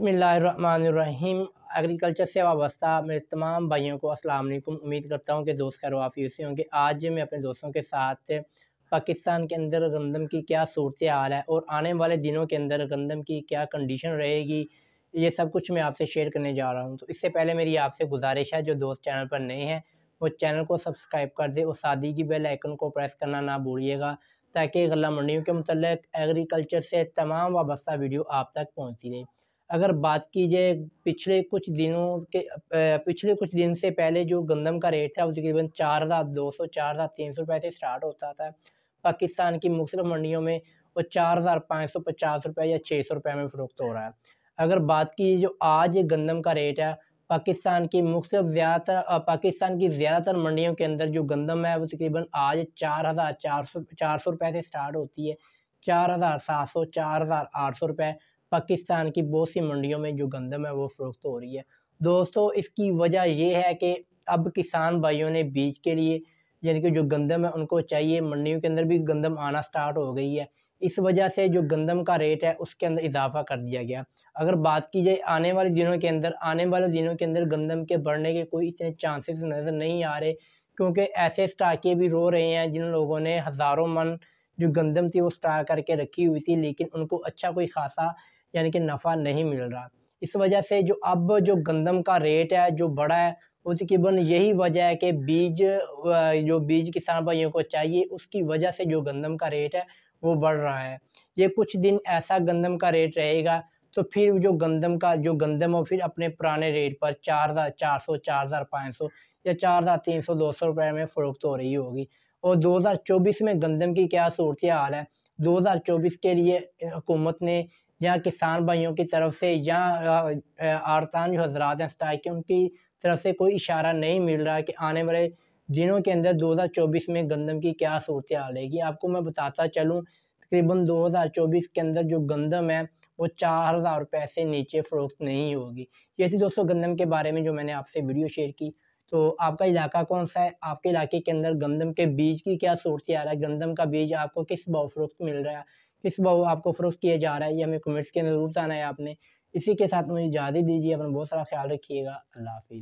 बसमीम एग्रीकल्चर से वाबस्ता मेरे तमाम भाइयों को अस्सलाम वालेकुम उम्मीद करता हूँ कि दोस्त खैर वाफी से होंगे आज मैं अपने दोस्तों के साथ पाकिस्तान के अंदर गंदम की क्या सूरत हाल है और आने वाले दिनों के अंदर गंदम की क्या कंडीशन रहेगी ये सब कुछ मैं आपसे शेयर करने जा रहा हूँ तो इससे पहले मेरी आपसे गुजारिश है जो दोस्त चैनल पर नए हैं वो चैनल को सब्सक्राइब कर दे और शादी की बेल आइकन को प्रेस करना ना भूलिएगा ताकि गला मंडियों के मतलब एग्रीकल्चर से तमाम वाबस्ता वीडियो आप तक पहुँचती रहे अगर बात की जाए पिछले कुछ दिनों के पिछले कुछ दिन से पहले जो गंदम का रेट था वो तकरीबन चार हज़ार दो सौ चार हज़ार तीन सौ रुपये से स्टार्ट होता था पाकिस्तान की मुख्तु मंडियों में वो चार हज़ार पाँच सौ पचास रुपये या छः सौ रुपये में फ़रोख्त हो रहा है अगर बात की जो आज गंदम का रेट है पाकिस्तान की मुख्त ज़्यादातर पाकिस्तान की ज़्यादातर मंडियों के अंदर जो गंदम है वो तकरीबन आज चार हज़ार चार सौ चार सौ रुपये से स्टार्ट होती है चार हज़ार सात सौ चार हज़ार आठ सौ रुपये पाकिस्तान की बहुत सी मंडियों में जो गंदम है वो फरोख्त हो रही है दोस्तों इसकी वजह यह है कि अब किसान भाइयों ने बीज के लिए यानी कि जो गंदम है उनको चाहिए मंडियों के अंदर भी गंदम आना स्टार्ट हो गई है इस वजह से जो गंदम का रेट है उसके अंदर इजाफा कर दिया गया अगर बात की जाए आने वाले दिनों के अंदर आने वाले दिनों के अंदर गंदम के बढ़ने के कोई इतने चांसेस नज़र नहीं आ रहे क्योंकि ऐसे स्टाके भी रो रहे हैं जिन लोगों ने हज़ारों मन जो गंदम थी वो स्टाक करके रखी हुई थी लेकिन उनको अच्छा कोई खासा यानी कि नफ़ा नहीं मिल रहा इस वजह से जो अब जो गंदम का रेट है जो बड़ा है वो तकरीबन यही वजह है कि बीज जो बीज किसान भाइयों को चाहिए उसकी वजह से जो गंदम का रेट है वो बढ़ रहा है ये कुछ दिन ऐसा गंदम का रेट रहेगा तो फिर जो गंदम का जो गंदम हो फिर अपने पुराने रेट पर चार हज़ार चार सौ चार हज़ार पाँच सौ या चार हज़ार तीन सौ दो सौ रुपये में फ़रोख्त हो रही होगी और दो हज़ार चौबीस में गंदम की क्या सूरत हाल है दो हज़ार चौबीस के लिए हुकूमत ने या किसान भाइयों की तरफ से या आरतान जो हजरात हैं स्टाइक के उनकी तरफ से कोई इशारा नहीं मिल रहा कि आने वाले दिनों के अंदर 2024 में गंदम की क्या सूरत आएगी आपको मैं बताता चलूँ तकरीबन 2024 के अंदर जो गंदम है वो चार हज़ार रुपये से नीचे फ़रोख्त नहीं होगी ये थी दोस्तों गंदम के बारे में जो मैंने आपसे वीडियो शेयर की तो आपका इलाका कौन सा है आपके इलाके के अंदर गंदम के बीज की क्या सूरत आ रहा है गंदम का बीज आपको किस बफरोख्त मिल रहा है किस बहु आपको फ़रोख्त किया जा रहा है ये हमें कमेंट्स के अंदर जरूर बताना है आपने इसी के साथ मुझे इजाज़त दीजिए अपना बहुत सारा ख्याल रखिएगा अल्लाह हाफिज़